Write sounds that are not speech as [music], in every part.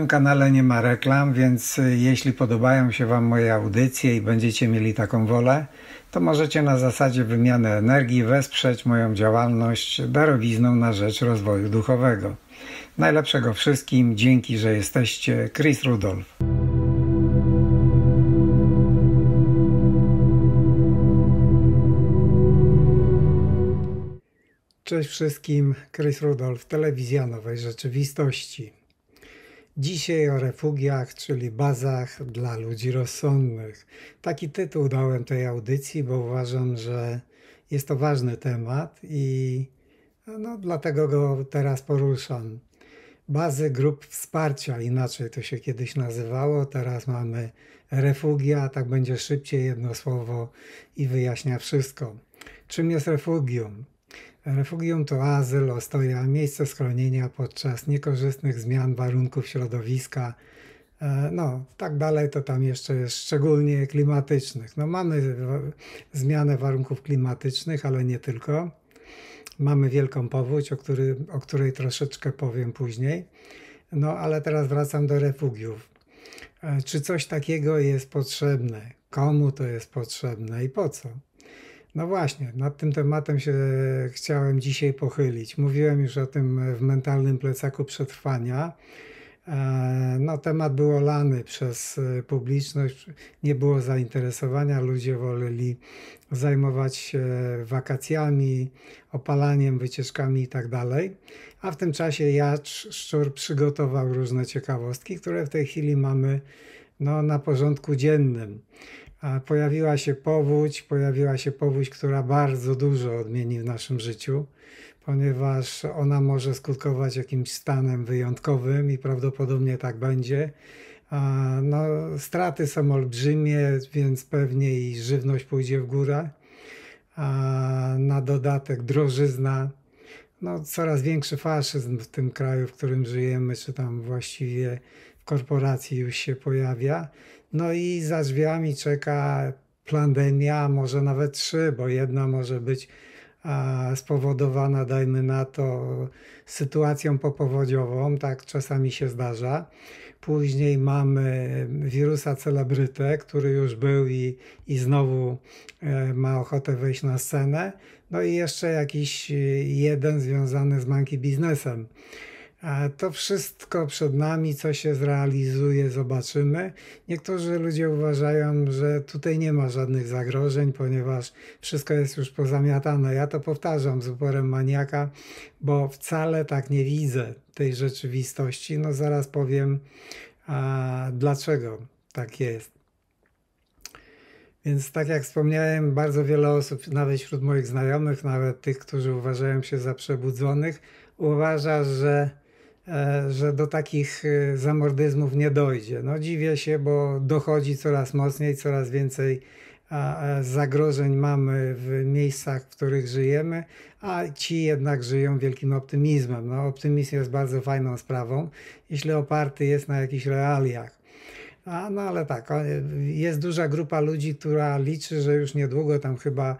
moim kanale nie ma reklam, więc y, jeśli podobają się Wam moje audycje i będziecie mieli taką wolę, to możecie na zasadzie wymiany energii wesprzeć moją działalność darowizną na rzecz rozwoju duchowego. Najlepszego wszystkim, dzięki, że jesteście. Chris Rudolf. Cześć wszystkim, Chris Rudolf, telewizja nowej rzeczywistości. Dzisiaj o refugiach, czyli bazach dla ludzi rozsądnych. Taki tytuł dałem tej audycji, bo uważam, że jest to ważny temat i no, dlatego go teraz poruszam. Bazy grup wsparcia, inaczej to się kiedyś nazywało, teraz mamy refugia, tak będzie szybciej, jedno słowo i wyjaśnia wszystko. Czym jest refugium? Refugium to azyl, ostoja, miejsce schronienia podczas niekorzystnych zmian warunków środowiska, e, no tak dalej, to tam jeszcze jest szczególnie klimatycznych. No mamy zmianę warunków klimatycznych, ale nie tylko. Mamy wielką powódź, o, który, o której troszeczkę powiem później. No ale teraz wracam do refugiów. E, czy coś takiego jest potrzebne? Komu to jest potrzebne i po co? No właśnie, nad tym tematem się chciałem dzisiaj pochylić. Mówiłem już o tym w mentalnym plecaku przetrwania. E, no, temat był olany przez e, publiczność, nie było zainteresowania, ludzie woleli zajmować się wakacjami, opalaniem, wycieczkami itd. Tak A w tym czasie Jacz Szczur przygotował różne ciekawostki, które w tej chwili mamy no, na porządku dziennym pojawiła się powódź, pojawiła się powódź, która bardzo dużo odmieni w naszym życiu, ponieważ ona może skutkować jakimś stanem wyjątkowym i prawdopodobnie tak będzie. No, straty są olbrzymie, więc pewnie i żywność pójdzie w górę. Na dodatek drożyzna, no, coraz większy faszyzm w tym kraju, w którym żyjemy, czy tam właściwie w korporacji już się pojawia. No i za drzwiami czeka pandemia, może nawet trzy, bo jedna może być spowodowana, dajmy na to, sytuacją popowodziową, tak czasami się zdarza. Później mamy wirusa celebrytę, który już był i, i znowu e, ma ochotę wejść na scenę. No i jeszcze jakiś e, jeden związany z manki biznesem. To wszystko przed nami, co się zrealizuje, zobaczymy. Niektórzy ludzie uważają, że tutaj nie ma żadnych zagrożeń, ponieważ wszystko jest już pozamiatane. Ja to powtarzam z uporem maniaka, bo wcale tak nie widzę tej rzeczywistości. No zaraz powiem, a, dlaczego tak jest. Więc tak jak wspomniałem, bardzo wiele osób, nawet wśród moich znajomych, nawet tych, którzy uważają się za przebudzonych, uważa, że E, że do takich e, zamordyzmów nie dojdzie. No dziwię się, bo dochodzi coraz mocniej, coraz więcej zagrożeń mamy w miejscach, w których żyjemy, a ci jednak żyją wielkim optymizmem. No, optymizm jest bardzo fajną sprawą, jeśli oparty jest na jakichś realiach. A, no ale tak, jest duża grupa ludzi, która liczy, że już niedługo, tam chyba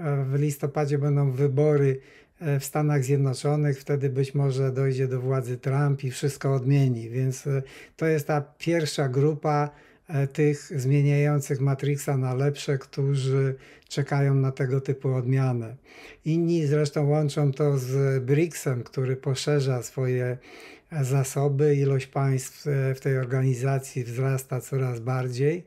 e, w listopadzie będą wybory E, w Stanach Zjednoczonych, wtedy być może dojdzie do władzy Trump i wszystko odmieni. Więc e, to jest ta pierwsza grupa e, tych zmieniających Matrixa na lepsze, którzy czekają na tego typu odmianę. Inni zresztą łączą to z BRICS-em, który poszerza swoje zasoby, ilość państw w tej organizacji wzrasta coraz bardziej.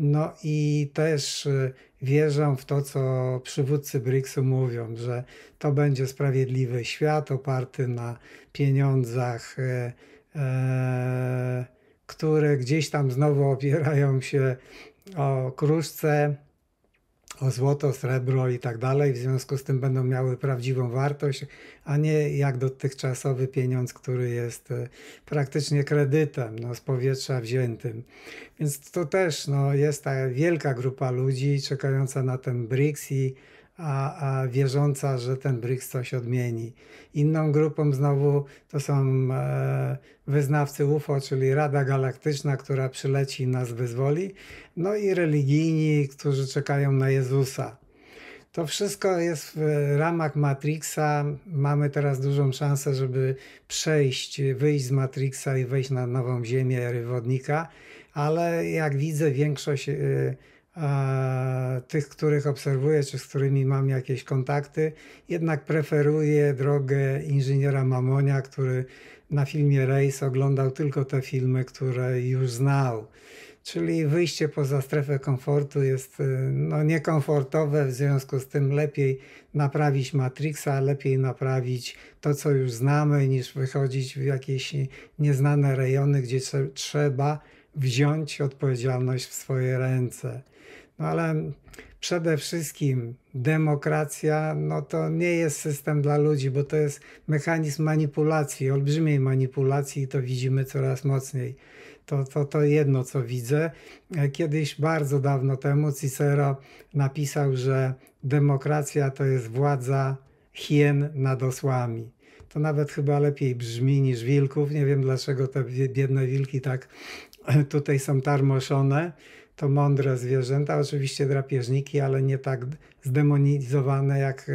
No i też y, wierzę w to, co przywódcy BRICS-u mówią, że to będzie sprawiedliwy świat oparty na pieniądzach, y, e, które gdzieś tam znowu opierają się o kruszce, o złoto, srebro i tak dalej. W związku z tym będą miały prawdziwą wartość, a nie jak dotychczasowy pieniądz, który jest e, praktycznie kredytem no, z powietrza wziętym. Więc to też no, jest ta wielka grupa ludzi czekająca na ten BRICS i a, a wierząca, że ten BRICS coś odmieni. Inną grupą znowu to są e, wyznawcy UFO, czyli Rada Galaktyczna, która przyleci i nas wyzwoli, no i religijni, którzy czekają na Jezusa. To wszystko jest w ramach Matrixa. Mamy teraz dużą szansę, żeby przejść, wyjść z Matrixa i wejść na nową ziemię rywodnika, ale jak widzę, większość e, E, tych, których obserwuję, czy z którymi mam jakieś kontakty, jednak preferuję drogę inżyniera Mamonia, który na filmie Race oglądał tylko te filmy, które już znał. Czyli wyjście poza strefę komfortu jest e, no, niekomfortowe, w związku z tym lepiej naprawić Matrixa, lepiej naprawić to, co już znamy, niż wychodzić w jakieś nieznane rejony, gdzie trzeba wziąć odpowiedzialność w swoje ręce. No ale przede wszystkim demokracja no to nie jest system dla ludzi, bo to jest mechanizm manipulacji, olbrzymiej manipulacji i to widzimy coraz mocniej. To, to, to jedno, co widzę. E, kiedyś, bardzo dawno temu, Cicero napisał, że demokracja to jest władza hien nad osłami. To nawet chyba lepiej brzmi niż wilków. Nie wiem, dlaczego te biedne wilki tak [laughs] tutaj są tarmoszone, to mądre zwierzęta, oczywiście drapieżniki, ale nie tak zdemonizowane, jak,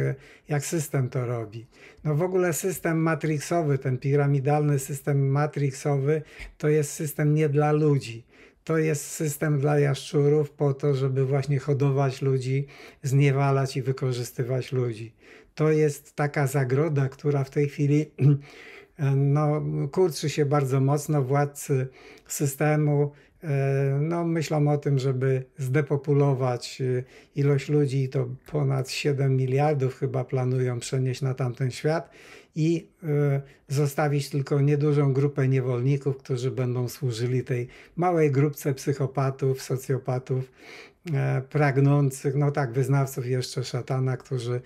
jak system to robi. No w ogóle system matriksowy, ten piramidalny system matriksowy, to jest system nie dla ludzi. To jest system dla jaszczurów po to, żeby właśnie hodować ludzi, zniewalać i wykorzystywać ludzi. To jest taka zagroda, która w tej chwili [clears throat] no, kurczy się bardzo mocno. Władcy systemu e, no, myślą o tym, żeby zdepopulować e, ilość ludzi, to ponad 7 miliardów chyba planują przenieść na tamten świat i e, zostawić tylko niedużą grupę niewolników, którzy będą służyli tej małej grupce psychopatów, socjopatów, pragnących, no tak, wyznawców jeszcze szatana, którzy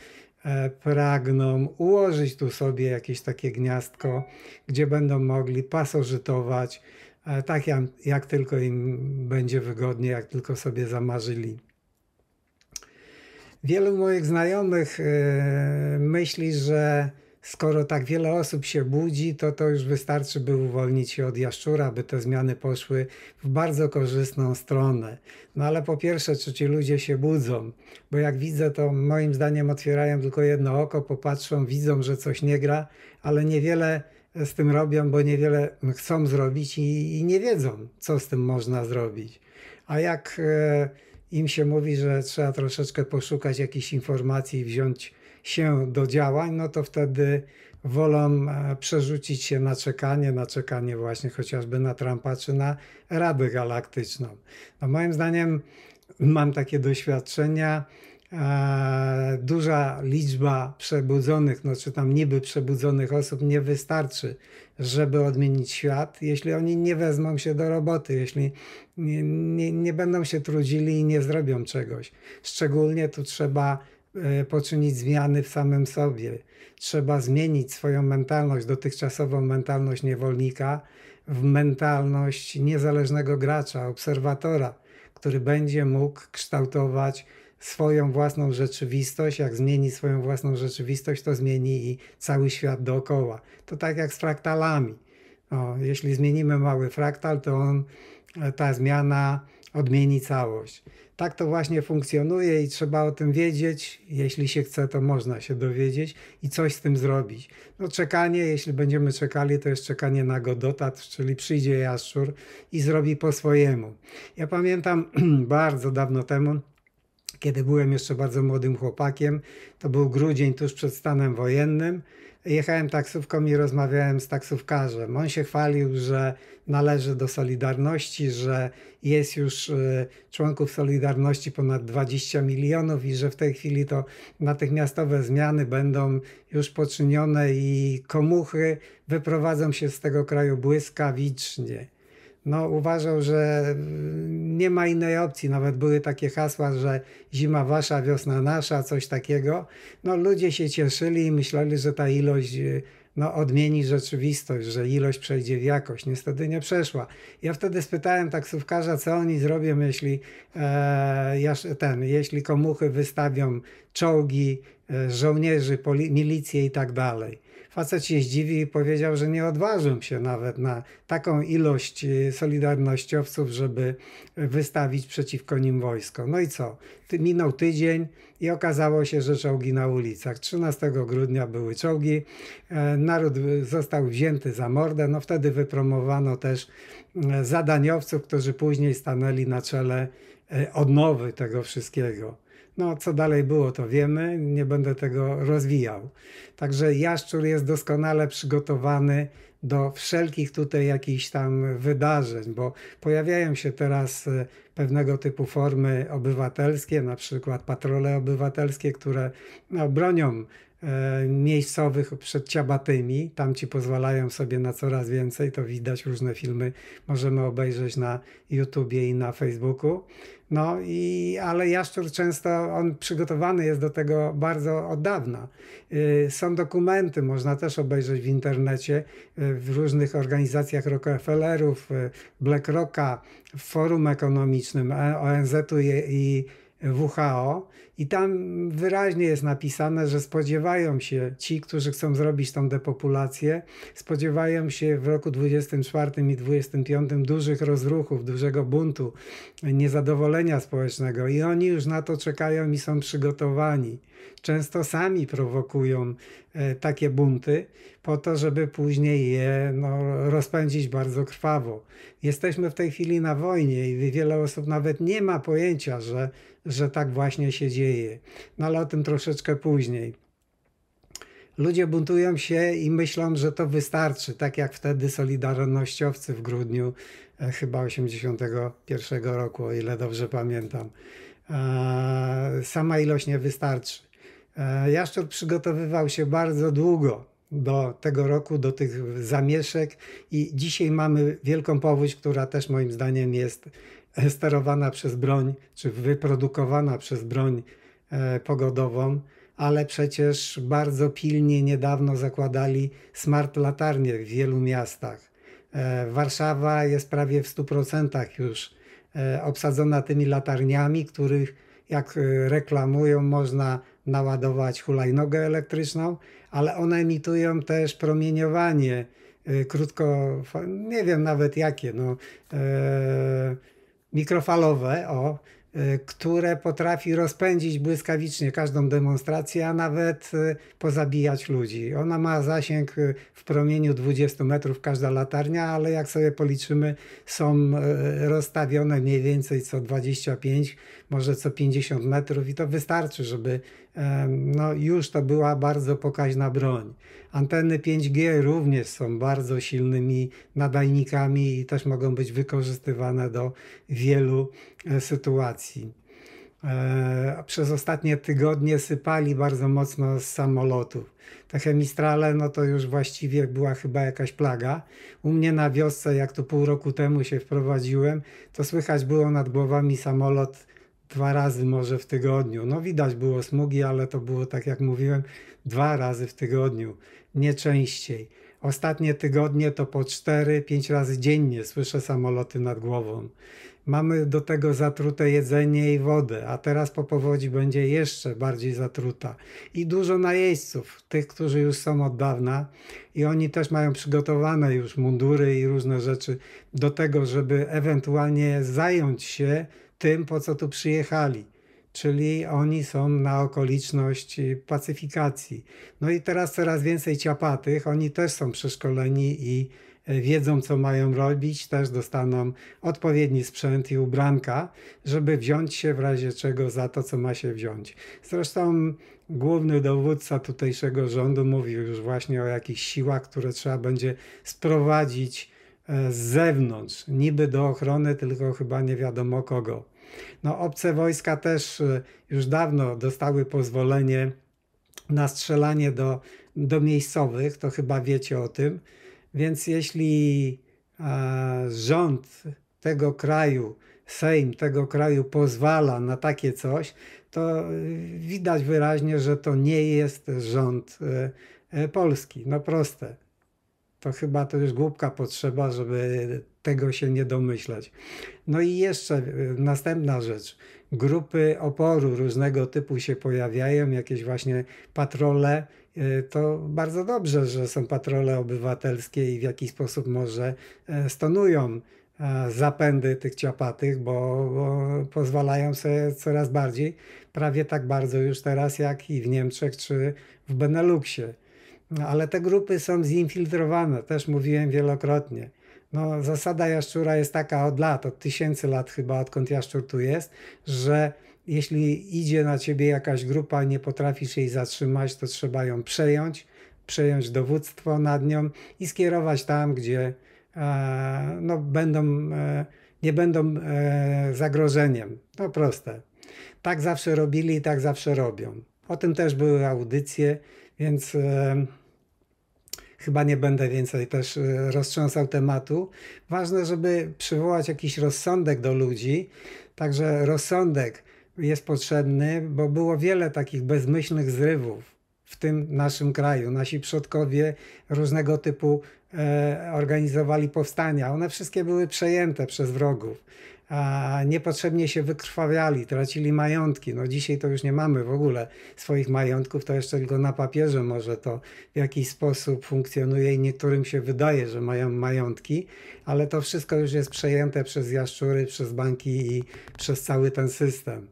E, pragną ułożyć tu sobie jakieś takie gniazdko, gdzie będą mogli pasożytować, e, tak jak, jak tylko im będzie wygodnie, jak tylko sobie zamarzyli. Wielu moich znajomych e, myśli, że skoro tak wiele osób się budzi, to to już wystarczy, by uwolnić się od jaszczura, by te zmiany poszły w bardzo korzystną stronę. No ale po pierwsze, czy ci ludzie się budzą? Bo jak widzę, to moim zdaniem otwierają tylko jedno oko, popatrzą, widzą, że coś nie gra, ale niewiele z tym robią, bo niewiele chcą zrobić i, i nie wiedzą, co z tym można zrobić. A jak e, im się mówi, że trzeba troszeczkę poszukać jakichś informacji i wziąć się do działań, no to wtedy wolą e, przerzucić się na czekanie, na czekanie właśnie chociażby na Trumpa czy na Radę Galaktyczną. No moim zdaniem mam takie doświadczenia, e, duża liczba przebudzonych, no czy tam niby przebudzonych osób nie wystarczy, żeby odmienić świat, jeśli oni nie wezmą się do roboty, jeśli nie, nie, nie będą się trudzili i nie zrobią czegoś. Szczególnie tu trzeba E, poczynić zmiany w samym sobie. Trzeba zmienić swoją mentalność, dotychczasową mentalność niewolnika, w mentalność niezależnego gracza, obserwatora, który będzie mógł kształtować swoją własną rzeczywistość. Jak zmieni swoją własną rzeczywistość, to zmieni i cały świat dookoła. To tak jak z fraktalami. jeśli zmienimy mały fraktal, to on, e, ta zmiana odmieni całość tak to właśnie funkcjonuje i trzeba o tym wiedzieć. Jeśli się chce, to można się dowiedzieć i coś z tym zrobić. No czekanie, jeśli będziemy czekali, to jest czekanie na godotat, czyli przyjdzie jaszczur i zrobi po swojemu. Ja pamiętam [clears throat] bardzo dawno temu, kiedy byłem jeszcze bardzo młodym chłopakiem, to był grudzień tuż przed stanem wojennym jechałem taksówką i rozmawiałem z taksówkarzem. On się chwalił, że należy do Solidarności, że jest już y, członków Solidarności ponad 20 milionów i że w tej chwili to natychmiastowe zmiany będą już poczynione i komuchy wyprowadzą się z tego kraju błyskawicznie no, uważał, że mm, nie ma innej opcji. Nawet były takie hasła, że zima wasza, wiosna nasza, coś takiego. No, ludzie się cieszyli i myśleli, że ta ilość y, no, odmieni rzeczywistość, że ilość przejdzie w jakość. Niestety nie przeszła. Ja wtedy spytałem taksówkarza, co oni zrobią, jeśli, e, ten, jeśli komuchy wystawią czołgi, e, żołnierzy, milicję i tak dalej. Facet się zdziwił i powiedział, że nie odważył się nawet na taką ilość y, solidarnościowców, żeby wystawić przeciwko nim wojsko. No i co? Minął tydzień i okazało się, że czołgi na ulicach. 13 grudnia były czołgi, e, naród został wzięty za mordę, no wtedy wypromowano też e, zadaniowców, którzy później stanęli na czele e, odnowy tego wszystkiego. No, co dalej było, to wiemy, nie będę tego rozwijał. Także jaszczur jest doskonale przygotowany do wszelkich tutaj jakichś tam wydarzeń, bo pojawiają się teraz e, pewnego typu formy obywatelskie, na przykład patrole obywatelskie, które no, bronią E, miejscowych przed Ciabatymi. Tam ci pozwalają sobie na coraz więcej, to widać, różne filmy możemy obejrzeć na YouTubie i na Facebooku. No i, ale jaszczur często, on przygotowany jest do tego bardzo od dawna. Y, są dokumenty, można też obejrzeć w internecie, y, w różnych organizacjach Rockefellerów, y, BlackRocka, w Forum Ekonomicznym, ONZ-u i WHO i tam wyraźnie jest napisane, że spodziewają się ci, którzy chcą zrobić tą depopulację, spodziewają się w roku 24 i 25 dużych rozruchów, dużego buntu, niezadowolenia społecznego i oni już na to czekają i są przygotowani często sami prowokują e, takie bunty po to, żeby później je no, rozpędzić bardzo krwawo. Jesteśmy w tej chwili na wojnie i wiele osób nawet nie ma pojęcia, że, że tak właśnie się dzieje. No ale o tym troszeczkę później. Ludzie buntują się i myślą, że to wystarczy, tak jak wtedy Solidarnościowcy w grudniu e, chyba 81 roku, o ile dobrze pamiętam. Sama ilość nie wystarczy. E, Jaszczur przygotowywał się bardzo długo do tego roku, do tych zamieszek i dzisiaj mamy wielką powódź, która też moim zdaniem jest sterowana przez broń, czy wyprodukowana przez broń e, pogodową, ale przecież bardzo pilnie niedawno zakładali smart latarnie w wielu miastach. E, Warszawa jest prawie w 100% już obsadzona tymi latarniami, których jak reklamują, można naładować hulajnogę elektryczną, ale one emitują też promieniowanie y, krótko, nie wiem nawet jakie, no, y, mikrofalowe, o, y, które potrafi rozpędzić błyskawicznie każdą demonstrację, a nawet pozabijać ludzi. Ona ma zasięg w promieniu 20 metrów każda latarnia, ale jak sobie policzymy, są rozstawione mniej więcej co 25 może co 50 metrów i to wystarczy, żeby no, już to była bardzo pokaźna broń. Anteny 5G również są bardzo silnymi nadajnikami i też mogą być wykorzystywane do wielu e, sytuacji. E, przez ostatnie tygodnie sypali bardzo mocno z samolotów. Te chemistrale, no to już właściwie była chyba jakaś plaga. U mnie na wiosce, jak tu pół roku temu się wprowadziłem, to słychać było nad głowami samolot dwa razy może w tygodniu. No widać było smugi, ale to było tak jak mówiłem, dwa razy w tygodniu, nie częściej. Ostatnie tygodnie to po 4-5 razy dziennie słyszę samoloty nad głową. Mamy do tego zatrute jedzenie i wodę, a teraz po powodzi będzie jeszcze bardziej zatruta. I dużo najeźdźców, tych, którzy już są od dawna i oni też mają przygotowane już mundury i różne rzeczy do tego, żeby ewentualnie zająć się tym, po co tu przyjechali. Czyli oni są na okoliczność y, pacyfikacji. No i teraz coraz więcej ciapatych, oni też są przeszkoleni i e, wiedzą, co mają robić, też dostaną odpowiedni sprzęt i ubranka, żeby wziąć się w razie czego za to, co ma się wziąć. Zresztą główny dowódca tutejszego rządu mówił już właśnie o jakichś siłach, które trzeba będzie sprowadzić e, z zewnątrz, niby do ochrony, tylko chyba nie wiadomo kogo. No, obce wojska też y, już dawno dostały pozwolenie na strzelanie do, do miejscowych, to chyba wiecie o tym. Więc jeśli rząd tego kraju, Sejm tego kraju pozwala na takie coś, to y, widać wyraźnie, że to nie jest rząd y, polski. No proste. To chyba to już głupka potrzeba, żeby tego się nie domyślać. No i jeszcze e, następna rzecz. Grupy oporu różnego typu się pojawiają, jakieś właśnie patrole. E, to bardzo dobrze, że są patrole obywatelskie i w jakiś sposób może e, stonują zapędy tych ciapatych, bo, bo, pozwalają sobie coraz bardziej, prawie tak bardzo już teraz jak i w Niemczech czy w Beneluxie. ale te grupy są zinfiltrowane, też mówiłem wielokrotnie. No, zasada jaszczura jest taka od lat, od tysięcy lat chyba, odkąd jaszczur tu jest, że jeśli idzie na ciebie jakaś grupa, nie potrafisz jej zatrzymać, to trzeba ją przejąć, przejąć dowództwo nad nią i skierować tam, gdzie e, no, będą, e, nie będą e, zagrożeniem. To no, proste. Tak zawsze robili i tak zawsze robią. O tym też były audycje, więc. E, chyba nie będę więcej też y, roztrząsał tematu. Ważne, żeby przywołać jakiś rozsądek do ludzi, także rozsądek jest potrzebny, bo było wiele takich bezmyślnych zrywów w tym naszym kraju. Nasi przodkowie różnego typu e, organizowali powstania. One wszystkie były przejęte przez wrogów niepotrzebnie się wykrwawiali, tracili majątki. No dzisiaj to już nie mamy w ogóle swoich majątków, to jeszcze tylko na papierze może to w jakiś sposób funkcjonuje i niektórym się wydaje, że mają majątki, ale to wszystko już jest przejęte przez jaszczury, przez banki i przez cały ten system.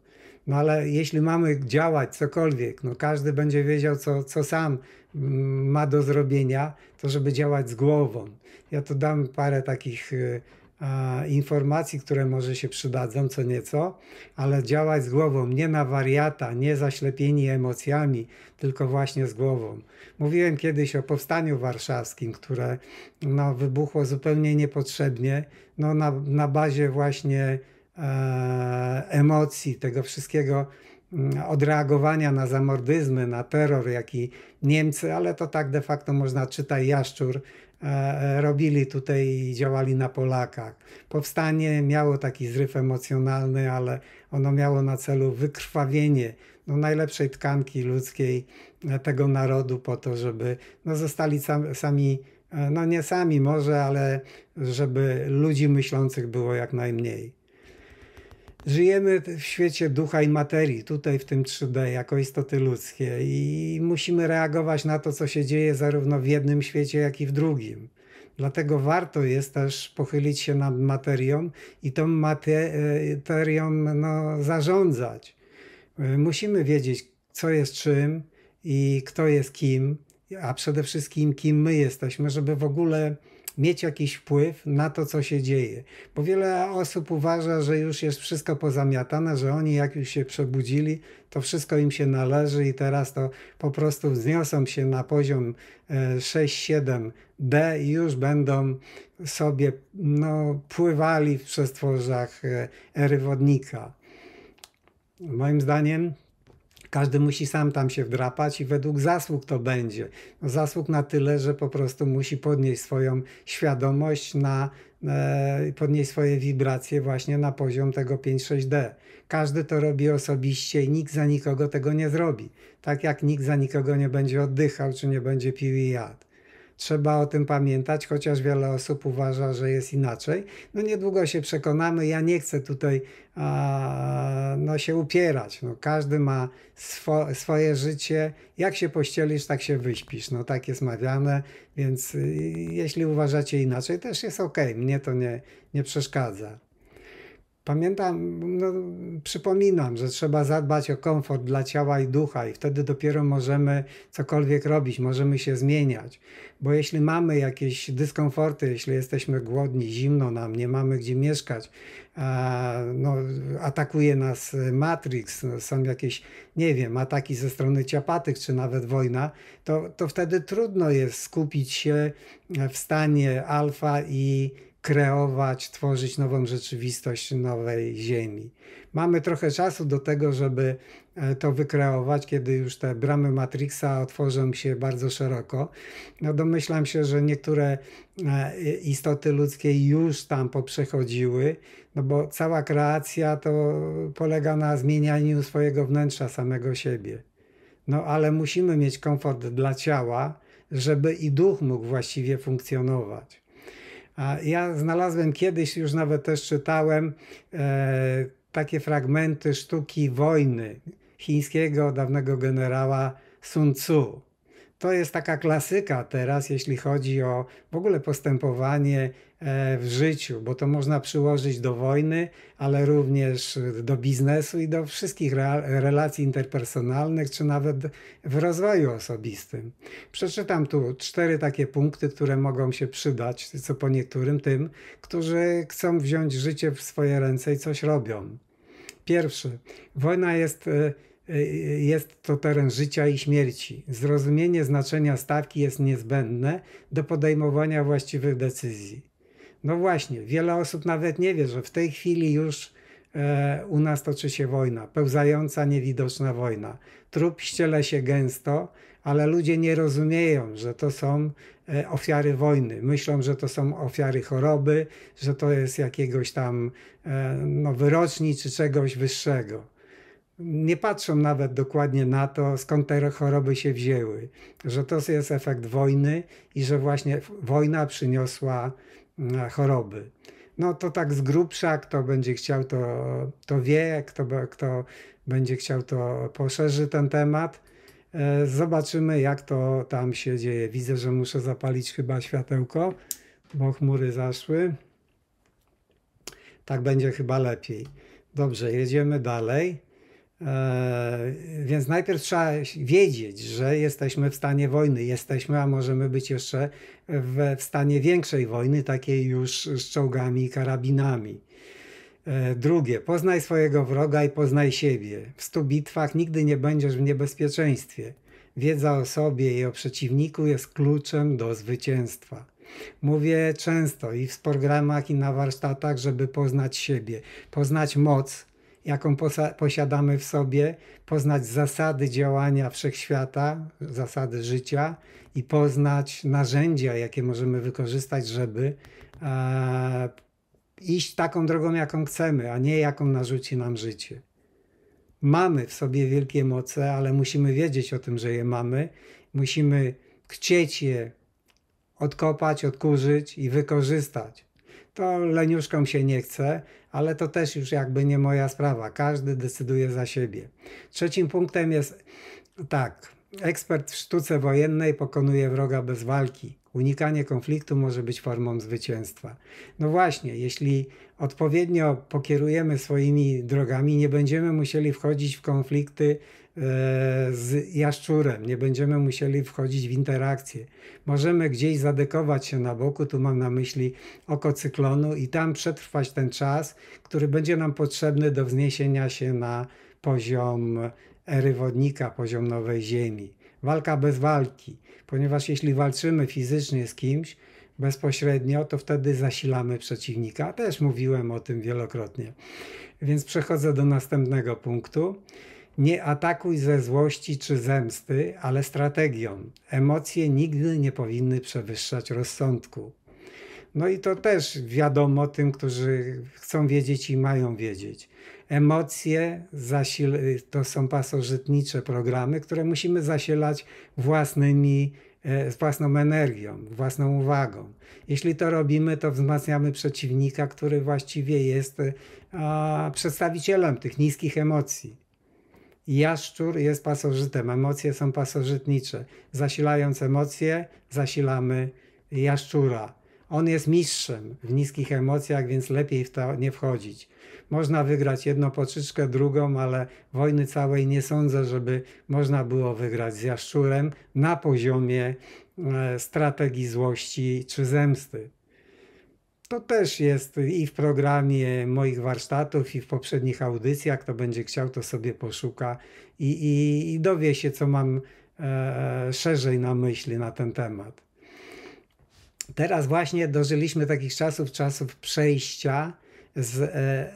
No ale jeśli mamy działać cokolwiek, no każdy będzie wiedział, co, co sam mm, ma do zrobienia, to żeby działać z głową. Ja tu dam parę takich y, E, informacji, które może się przydadzą co nieco, ale działać z głową, nie na wariata, nie zaślepieni emocjami, tylko właśnie z głową. Mówiłem kiedyś o powstaniu warszawskim, które no, wybuchło zupełnie niepotrzebnie, no, na, na bazie właśnie e, emocji, tego wszystkiego mm, odreagowania na zamordyzmy, na terror, jaki Niemcy, ale to tak de facto można czytać jaszczur, E, robili tutaj i działali na Polakach. Powstanie miało taki zryw emocjonalny, ale ono miało na celu wykrwawienie no, najlepszej tkanki ludzkiej e, tego narodu po to, żeby no, zostali sami, e, no nie sami może, ale żeby ludzi myślących było jak najmniej. Żyjemy w świecie ducha i materii, tutaj w tym 3D, jako istoty ludzkie, i musimy reagować na to, co się dzieje zarówno w jednym świecie, jak i w drugim. Dlatego warto jest też pochylić się nad materią i tą materią e, no, zarządzać. E, musimy wiedzieć, co jest czym i kto jest kim, a przede wszystkim kim my jesteśmy, żeby w ogóle mieć jakiś wpływ na to, co się dzieje. Bo wiele osób uważa, że już jest wszystko pozamiatane, że oni jak już się przebudzili, to wszystko im się należy i teraz to po prostu wzniosą się na poziom 6-7D e, i już będą sobie no, pływali w przestworzach e, ery wodnika. Moim zdaniem każdy musi sam tam się wdrapać i według zasług to będzie. No, zasług na tyle, że po prostu musi podnieść swoją świadomość na e, podnieść swoje wibracje właśnie na poziom tego 5-6D. Każdy to robi osobiście i nikt za nikogo tego nie zrobi. Tak jak nikt za nikogo nie będzie oddychał, czy nie będzie pił i jadł. Trzeba o tym pamiętać, chociaż wiele osób uważa, że jest inaczej. No niedługo się przekonamy. Ja nie chcę tutaj a, no, się upierać. No, każdy ma swo, swoje życie. Jak się pościelisz, tak się wyśpisz. No, tak jest mawiane, więc y, jeśli uważacie inaczej, też jest ok. Mnie to nie, nie przeszkadza. Pamiętam, no, przypominam, że trzeba zadbać o komfort dla ciała i ducha, i wtedy dopiero możemy cokolwiek robić, możemy się zmieniać. Bo jeśli mamy jakieś dyskomforty, jeśli jesteśmy głodni, zimno nam, nie mamy gdzie mieszkać, a, no, atakuje nas e, Matrix, no, są jakieś, nie wiem, ataki ze strony ciapatych, czy nawet wojna, to, to wtedy trudno jest skupić się e, w stanie alfa i kreować, tworzyć nową rzeczywistość nowej Ziemi. Mamy trochę czasu do tego, żeby e, to wykreować, kiedy już te bramy Matrixa otworzą się bardzo szeroko. No domyślam się, że niektóre e, istoty ludzkie już tam poprzechodziły, no bo cała kreacja to polega na zmienianiu swojego wnętrza, samego siebie. No ale musimy mieć komfort dla ciała, żeby i duch mógł właściwie funkcjonować. Ja znalazłem kiedyś, już nawet też czytałem, e, takie fragmenty sztuki wojny chińskiego dawnego generała Sun Tzu. To jest taka klasyka teraz, jeśli chodzi o w ogóle postępowanie E, w życiu, bo to można przyłożyć do wojny, ale również do biznesu i do wszystkich relacji interpersonalnych, czy nawet w rozwoju osobistym. Przeczytam tu cztery takie punkty, które mogą się przydać, co po niektórym tym, którzy chcą wziąć życie w swoje ręce i coś robią. Pierwszy, wojna jest e, e, jest to teren życia i śmierci. Zrozumienie znaczenia stawki jest niezbędne do podejmowania właściwych decyzji. No właśnie, wiele osób nawet nie wie, że w tej chwili już e, u nas toczy się wojna, pełzająca, niewidoczna wojna. Trup ściele się gęsto, ale ludzie nie rozumieją, że to są e, ofiary wojny. Myślą, że to są ofiary choroby, że to jest jakiegoś tam e, no, wyroczni czy czegoś wyższego nie patrzą nawet dokładnie na to, skąd te choroby się wzięły, że to jest efekt wojny i że właśnie wojna przyniosła E, choroby. No to tak z grubsza, kto będzie chciał, to, to wie, kto, kto będzie chciał, to poszerzy ten temat. E, zobaczymy, jak to tam się dzieje. Widzę, że muszę zapalić chyba światełko, bo chmury zaszły. Tak będzie chyba lepiej. Dobrze, jedziemy dalej. E, więc najpierw trzeba wiedzieć, że jesteśmy w stanie wojny, jesteśmy, a możemy być jeszcze w, w stanie większej wojny, takiej już z czołgami i karabinami. E, drugie, poznaj swojego wroga i poznaj siebie. W stu bitwach nigdy nie będziesz w niebezpieczeństwie. Wiedza o sobie i o przeciwniku jest kluczem do zwycięstwa. Mówię często i w programach, i na warsztatach, żeby poznać siebie, poznać moc, jaką posiadamy w sobie, poznać zasady działania wszechświata, zasady życia i poznać narzędzia, jakie możemy wykorzystać, żeby e, iść taką drogą, jaką chcemy, a nie jaką narzuci nam życie. Mamy w sobie wielkie moce, ale musimy wiedzieć o tym, że je mamy. Musimy chcieć je odkopać, odkurzyć i wykorzystać to leniuszkom się nie chce, ale to też już jakby nie moja sprawa. Każdy decyduje za siebie. Trzecim punktem jest tak. Ekspert w sztuce wojennej pokonuje wroga bez walki. Unikanie konfliktu może być formą zwycięstwa. No właśnie, jeśli odpowiednio pokierujemy swoimi drogami, nie będziemy musieli wchodzić w konflikty E, z jaszczurem, nie będziemy musieli wchodzić w interakcję. Możemy gdzieś zadekować się na boku, tu mam na myśli oko cyklonu, i tam przetrwać ten czas, który będzie nam potrzebny do wzniesienia się na poziom ery wodnika, poziom nowej Ziemi. Walka bez walki, ponieważ jeśli walczymy fizycznie z kimś, bezpośrednio, to wtedy zasilamy przeciwnika. Też mówiłem o tym wielokrotnie. Więc przechodzę do następnego punktu. Nie atakuj ze złości czy zemsty, ale strategią. Emocje nigdy nie powinny przewyższać rozsądku. No i to też wiadomo tym, którzy chcą wiedzieć i mają wiedzieć. Emocje zasil to są pasożytnicze programy, które musimy zasilać własnymi, e, własną energią, własną uwagą. Jeśli to robimy, to wzmacniamy przeciwnika, który właściwie jest a, e, przedstawicielem tych niskich emocji. Jaszczur jest pasożytem, emocje są pasożytnicze. Zasilając emocje, zasilamy jaszczura. On jest mistrzem w niskich emocjach, więc lepiej w to nie wchodzić. Można wygrać jedną poczyczkę, drugą, ale wojny całej nie sądzę, żeby można było wygrać z jaszczurem na poziomie e, strategii złości czy zemsty. To też jest i w programie moich warsztatów, i w poprzednich audycjach. Kto będzie chciał, to sobie poszuka i, i, i dowie się, co mam e, szerzej na myśli na ten temat. Teraz właśnie dożyliśmy takich czasów, czasów przejścia z e,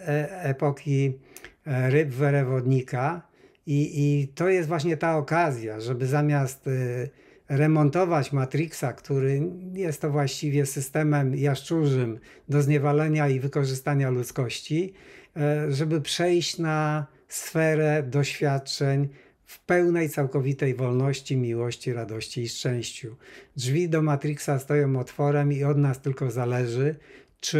e, epoki e, ryb werewodnika. I, I to jest właśnie ta okazja, żeby zamiast e, remontować Matrixa, który jest to właściwie systemem jaszczurzym do zniewalenia i wykorzystania ludzkości, e, żeby przejść na sferę doświadczeń w pełnej, całkowitej wolności, miłości, radości i szczęściu. Drzwi do Matrixa stoją otworem i od nas tylko zależy, czy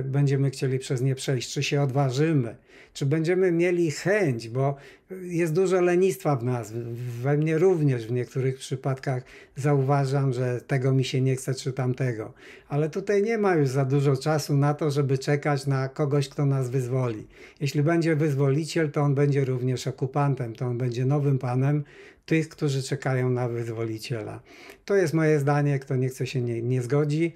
y, będziemy chcieli przez nie przejść, czy się odważymy, czy będziemy mieli chęć, bo jest dużo lenistwa w nas, we mnie również w niektórych przypadkach zauważam, że tego mi się nie chce, czy tamtego. Ale tutaj nie ma już za dużo czasu na to, żeby czekać na kogoś, kto nas wyzwoli. Jeśli będzie wyzwoliciel, to on będzie również okupantem, to on będzie nowym panem tych, którzy czekają na wyzwoliciela. To jest moje zdanie, kto nie chce się nie, nie zgodzi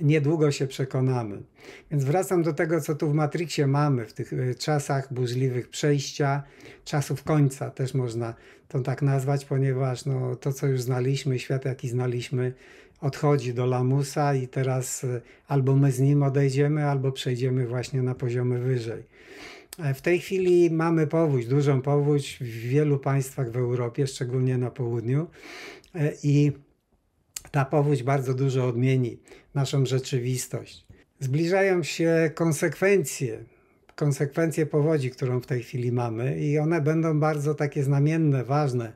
niedługo się przekonamy. Więc wracam do tego, co tu w Matrixie mamy, w tych y, czasach burzliwych przejścia, czasów końca też można to tak nazwać, ponieważ no, to, co już znaliśmy, świat, jaki znaliśmy, odchodzi do lamusa i teraz y, albo my z nim odejdziemy, albo przejdziemy właśnie na poziomy wyżej. E, w tej chwili mamy powódź, dużą powódź w wielu państwach w Europie, szczególnie na południu e, i ta powódź bardzo dużo odmieni naszą rzeczywistość. Zbliżają się konsekwencje, konsekwencje powodzi, którą w tej chwili mamy, i one będą bardzo takie znamienne, ważne,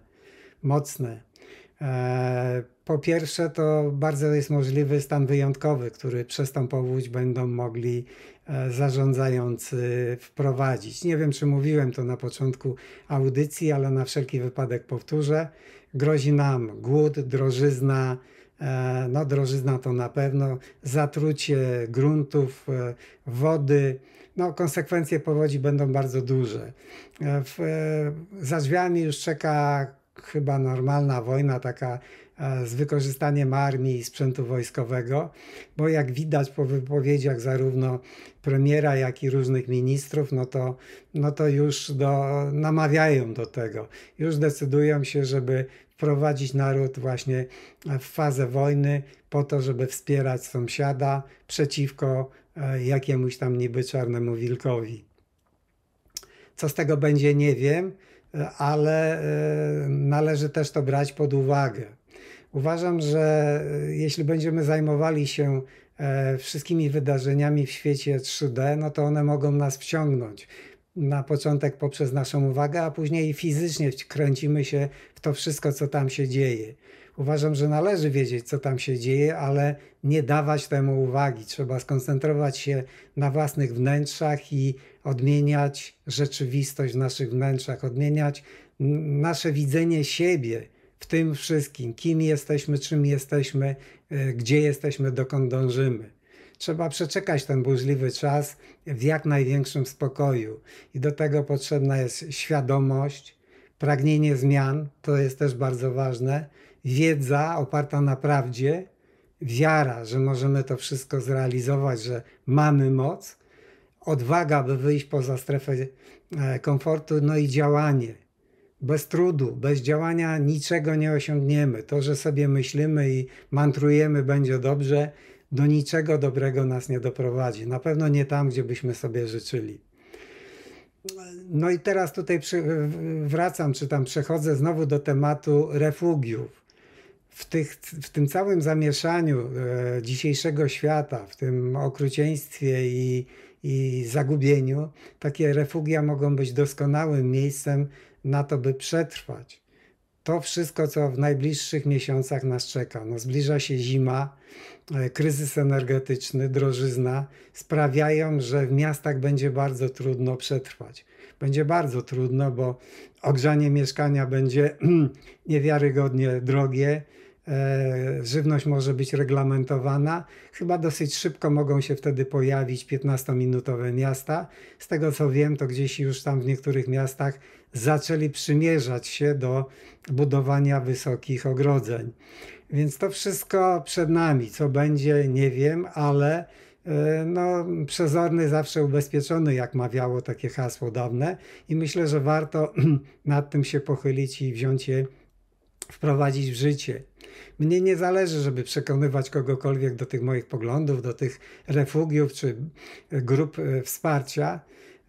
mocne. E, po pierwsze, to bardzo jest możliwy stan wyjątkowy, który przez tą powódź będą mogli e, zarządzający wprowadzić. Nie wiem, czy mówiłem to na początku audycji, ale na wszelki wypadek powtórzę. Grozi nam głód, drożyzna, E, no drożyzna to na pewno, zatrucie gruntów, e, wody, no konsekwencje powodzi będą bardzo duże. E, w, za drzwiami już czeka chyba normalna wojna, taka z wykorzystaniem armii i sprzętu wojskowego, bo jak widać po wypowiedziach zarówno premiera, jak i różnych ministrów, no to, no to już do, namawiają do tego. Już decydują się, żeby wprowadzić naród właśnie w fazę wojny po to, żeby wspierać sąsiada przeciwko e, jakiemuś tam niby czarnemu wilkowi. Co z tego będzie, nie wiem, ale e, należy też to brać pod uwagę. Uważam, że e, jeśli będziemy zajmowali się wszystkimi wydarzeniami w świecie 3D, no to one mogą nas wciągnąć na początek poprzez naszą uwagę, a później fizycznie kręcimy się w to wszystko, co tam się dzieje. Uważam, że należy wiedzieć, co tam się dzieje, ale nie dawać temu uwagi. Trzeba skoncentrować się na własnych wnętrzach i odmieniać rzeczywistość w naszych wnętrzach, odmieniać nasze widzenie siebie w tym wszystkim, kim jesteśmy, czym jesteśmy, y, gdzie jesteśmy, dokąd dążymy trzeba przeczekać ten burzliwy czas w jak największym spokoju. I do tego potrzebna jest świadomość, pragnienie zmian, to jest też bardzo ważne, wiedza oparta na prawdzie, wiara, że możemy to wszystko zrealizować, że mamy moc, odwaga, by wyjść poza strefę e, komfortu, no i działanie. Bez trudu, bez działania niczego nie osiągniemy. To, że sobie myślimy i mantrujemy, będzie dobrze, do niczego dobrego nas nie doprowadzi. Na pewno nie tam, gdzie byśmy sobie życzyli. No i teraz tutaj wracam, czy tam przechodzę znowu do tematu refugiów. W, tych, w tym całym zamieszaniu e, dzisiejszego świata, w tym okrucieństwie i, i zagubieniu, takie refugia mogą być doskonałym miejscem na to, by przetrwać to wszystko, co w najbliższych miesiącach nas czeka. No, zbliża się zima, e, kryzys energetyczny, drożyzna sprawiają, że w miastach będzie bardzo trudno przetrwać. Będzie bardzo trudno, bo ogrzanie mieszkania będzie [clears throat] niewiarygodnie drogie. E, żywność może być reglamentowana. Chyba dosyć szybko mogą się wtedy pojawić 15-minutowe miasta. Z tego co wiem, to gdzieś już tam w niektórych miastach zaczęli przymierzać się do budowania wysokich ogrodzeń. Więc to wszystko przed nami. Co będzie, nie wiem, ale e, no, przezorny zawsze ubezpieczony, jak mawiało takie hasło dawne, i myślę, że warto [clears throat] nad tym się pochylić i wziąć je, wprowadzić w życie. Mnie nie zależy, żeby przekonywać kogokolwiek do tych moich poglądów, do tych refugiów czy grup e, wsparcia.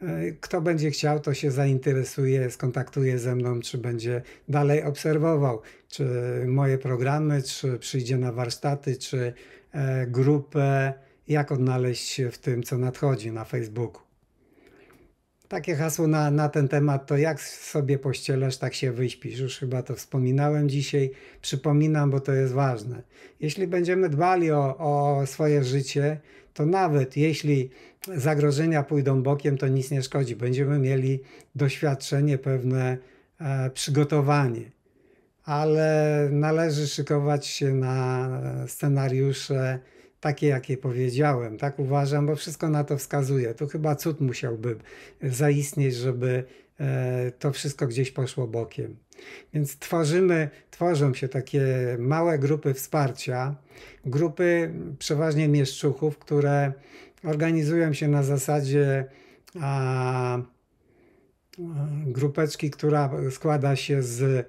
E, kto będzie chciał, to się zainteresuje, skontaktuje ze mną, czy będzie dalej obserwował, czy moje programy, czy przyjdzie na warsztaty, czy e, grupę, jak odnaleźć się w tym, co nadchodzi na Facebooku. Takie hasło na, na ten temat to jak sobie pościelesz, tak się wyśpisz. Już chyba to wspominałem dzisiaj, przypominam, bo to jest ważne. Jeśli będziemy dbali o, o swoje życie, to nawet jeśli zagrożenia pójdą bokiem, to nic nie szkodzi. Będziemy mieli doświadczenie, pewne e, przygotowanie, ale należy szykować się na e, scenariusze takie, jakie powiedziałem. Tak uważam, bo wszystko na to wskazuje. Tu chyba cud musiałby zaistnieć, żeby e, to wszystko gdzieś poszło bokiem. Więc tworzymy, tworzą się takie małe grupy wsparcia, grupy przeważnie mieszczuchów, które organizują się na zasadzie a, grupeczki, która składa się z e,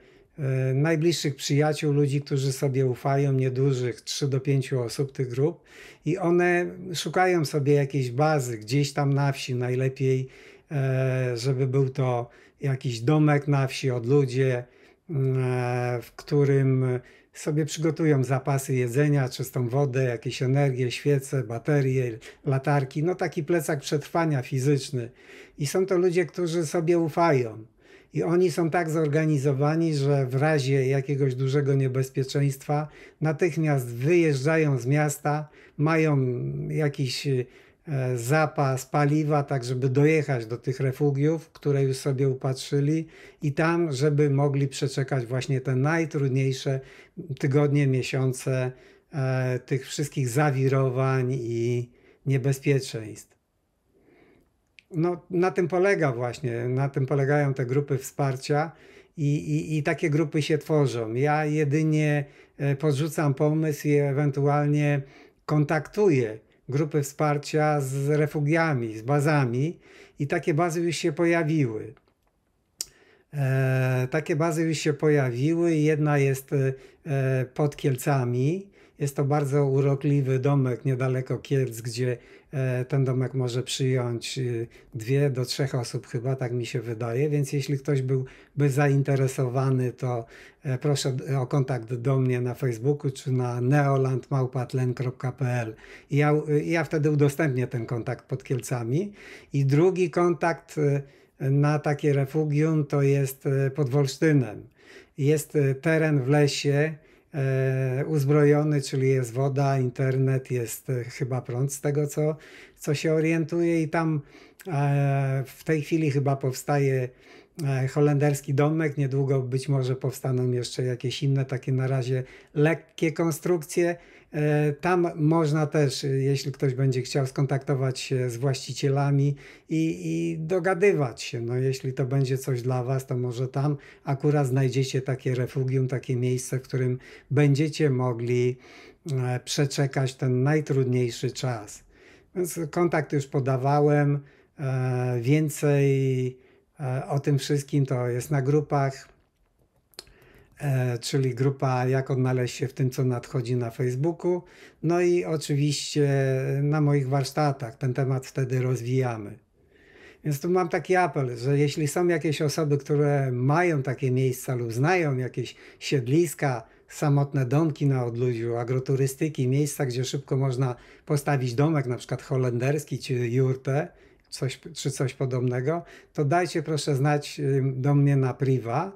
najbliższych przyjaciół, ludzi, którzy sobie ufają, niedużych, 3 do 5 osób tych grup i one szukają sobie jakiejś bazy gdzieś tam na wsi, najlepiej e, żeby był to jakiś domek na wsi od ludzie, e, w którym sobie przygotują zapasy jedzenia, czystą wodę, jakieś energię, świece, baterie, latarki. No taki plecak przetrwania fizyczny. I są to ludzie, którzy sobie ufają. I oni są tak zorganizowani, że w razie jakiegoś dużego niebezpieczeństwa natychmiast wyjeżdżają z miasta, mają jakiś E, zapas paliwa, tak żeby dojechać do tych refugiów, które już sobie upatrzyli i tam, żeby mogli przeczekać właśnie te najtrudniejsze tygodnie, miesiące e, tych wszystkich zawirowań i niebezpieczeństw. No, na tym polega właśnie, na tym polegają te grupy wsparcia i, i, i takie grupy się tworzą. Ja jedynie e, podrzucam pomysł i ewentualnie kontaktuję grupy wsparcia z refugiami, z bazami i takie bazy już się pojawiły. E, takie bazy już się pojawiły. Jedna jest e, pod Kielcami, jest to bardzo urokliwy domek niedaleko Kielc, gdzie e, ten domek może przyjąć e, dwie do trzech osób, chyba tak mi się wydaje. Więc jeśli ktoś byłby zainteresowany, to e, proszę o kontakt do mnie na Facebooku czy na neolandmałpatlen.pl. Ja, ja wtedy udostępnię ten kontakt pod Kielcami. I drugi kontakt na takie refugium to jest pod Wolsztynem. Jest teren w lesie E, uzbrojony, czyli jest woda, internet, jest e, chyba prąd z tego, co, co się orientuje i tam e, w tej chwili chyba powstaje holenderski domek, niedługo być może powstaną jeszcze jakieś inne takie na razie lekkie konstrukcje E, tam można też, jeśli ktoś będzie chciał, skontaktować się z właścicielami i, i, dogadywać się. No, jeśli to będzie coś dla Was, to może tam akurat znajdziecie takie refugium, takie miejsce, w którym będziecie mogli e, przeczekać ten najtrudniejszy czas. Więc kontakt już podawałem. E, więcej o tym wszystkim to jest na grupach E, czyli grupa Jak odnaleźć się w tym, co nadchodzi na Facebooku. No i oczywiście na moich warsztatach ten temat wtedy rozwijamy. Więc tu mam taki apel, że jeśli są jakieś osoby, które mają takie miejsca lub znają jakieś siedliska, samotne domki na odludziu, agroturystyki, miejsca, gdzie szybko można postawić domek, na przykład holenderski czy jurtę, coś, czy coś podobnego, to dajcie proszę znać do mnie na priwa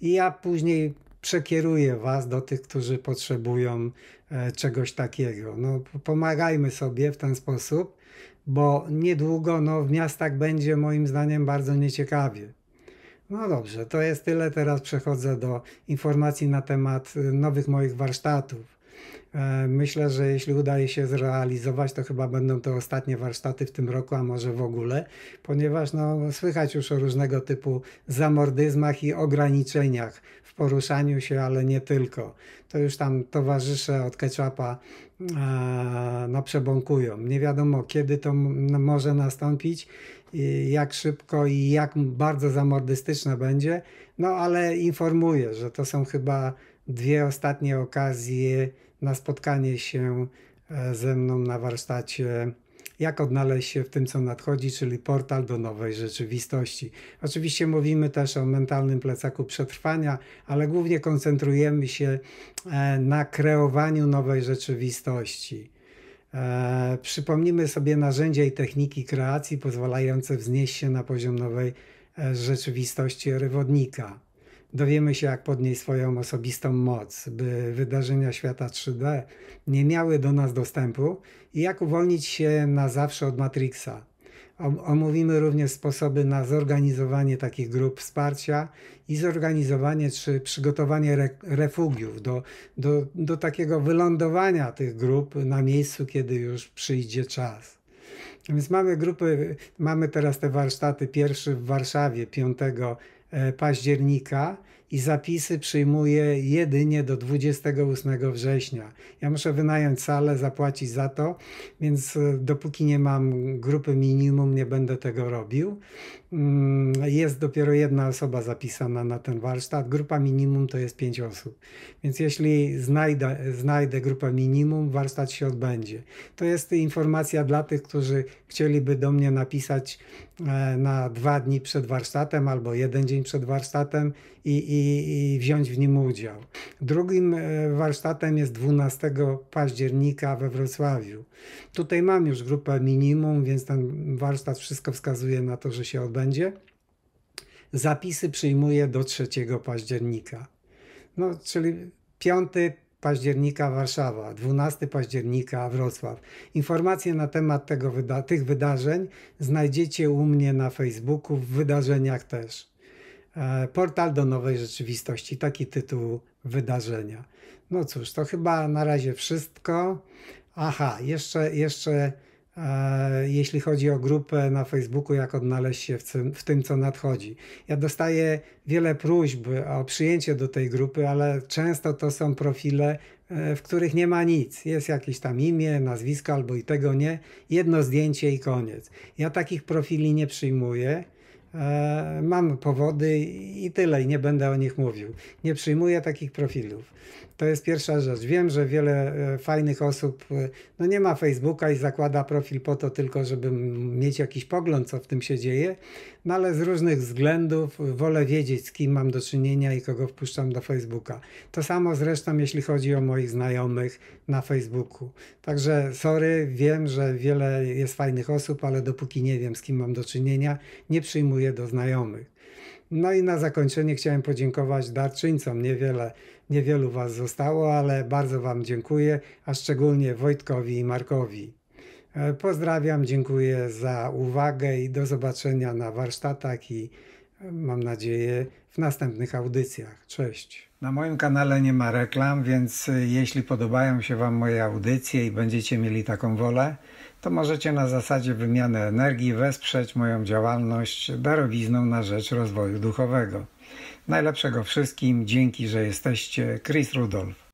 i ja później przekieruje Was do tych, którzy potrzebują e, czegoś takiego. No, pomagajmy sobie w ten sposób, bo niedługo no, w miastach będzie moim zdaniem bardzo nieciekawie. No dobrze, to jest tyle. Teraz przechodzę do informacji na temat e, nowych moich warsztatów. E, myślę, że jeśli udaje się zrealizować, to chyba będą to ostatnie warsztaty w tym roku, a może w ogóle, ponieważ no, słychać już o różnego typu zamordyzmach i ograniczeniach poruszaniu się, ale nie tylko. To już tam towarzysze od ketchupa e, no, przebąkują. Nie wiadomo, kiedy to no, może nastąpić, jak szybko i jak bardzo zamordystyczne będzie, no ale informuję, że to są chyba dwie ostatnie okazje na spotkanie się e, ze mną na warsztacie jak odnaleźć się w tym, co nadchodzi, czyli portal do nowej rzeczywistości. Oczywiście mówimy też o mentalnym plecaku przetrwania, ale głównie koncentrujemy się e, na kreowaniu nowej rzeczywistości. E, Przypomnimy sobie narzędzia i techniki kreacji pozwalające wznieść się na poziom nowej e, rzeczywistości rywodnika. Dowiemy się, jak podnieść swoją osobistą moc, by wydarzenia świata 3D nie miały do nas dostępu i jak uwolnić się na zawsze od Matrixa. Omówimy również sposoby na zorganizowanie takich grup wsparcia i zorganizowanie czy przygotowanie re refugiów do, do, do takiego wylądowania tych grup na miejscu, kiedy już przyjdzie czas. Więc mamy grupy, mamy teraz te warsztaty, pierwszy w Warszawie 5 E, października i zapisy przyjmuję jedynie do 28 września. Ja muszę wynająć salę, zapłacić za to, więc e, dopóki nie mam grupy minimum, nie będę tego robił. Mm, jest dopiero jedna osoba zapisana na ten warsztat. Grupa minimum to jest pięć osób. Więc jeśli znajdę, znajdę grupę minimum, warsztat się odbędzie. To jest informacja dla tych, którzy chcieliby do mnie napisać e, na dwa dni przed warsztatem albo jeden dzień przed warsztatem i, i, i wziąć w nim udział. Drugim e, warsztatem jest 12 października we Wrocławiu. Tutaj mam już grupę minimum, więc ten warsztat wszystko wskazuje na to, że się odbędzie będzie. Zapisy przyjmuję do 3 października. No, czyli 5 października Warszawa, 12 października Wrocław. Informacje na temat tego wyda tych wydarzeń znajdziecie u mnie na Facebooku, w wydarzeniach też. E, Portal do nowej rzeczywistości, taki tytuł wydarzenia. No cóż, to chyba na razie wszystko. Aha, jeszcze, jeszcze E, jeśli chodzi o grupę na Facebooku, jak odnaleźć się w tym, co nadchodzi. Ja dostaję wiele próśb o przyjęcie do tej grupy, ale często to są profile, e, w których nie ma nic. Jest jakieś tam imię, nazwisko albo i tego nie. Jedno zdjęcie i koniec. Ja takich profili nie przyjmuję. E, mam powody i tyle, i nie będę o nich mówił. Nie przyjmuję takich profilów. To jest pierwsza rzecz. Wiem, że wiele e, fajnych osób e, no nie ma Facebooka i zakłada profil po to tylko, żeby mieć jakiś pogląd, co w tym się dzieje, no ale z różnych względów wolę wiedzieć, z kim mam do czynienia i kogo wpuszczam do Facebooka. To samo zresztą, jeśli chodzi o moich znajomych na Facebooku. Także sorry, wiem, że wiele jest fajnych osób, ale dopóki nie wiem, z kim mam do czynienia, nie przyjmuję do znajomych. No i na zakończenie chciałem podziękować darczyńcom. Niewiele Niewielu Was zostało, ale bardzo Wam dziękuję, a szczególnie Wojtkowi i Markowi. E, pozdrawiam, dziękuję za uwagę i do zobaczenia na warsztatach i e, mam nadzieję w następnych audycjach. Cześć. Na moim kanale nie ma reklam, więc e, jeśli podobają się Wam moje audycje i będziecie mieli taką wolę, to możecie na zasadzie wymiany energii wesprzeć moją działalność darowizną na rzecz rozwoju duchowego. Najlepszego wszystkim, dzięki, że jesteście. Chris Rudolph.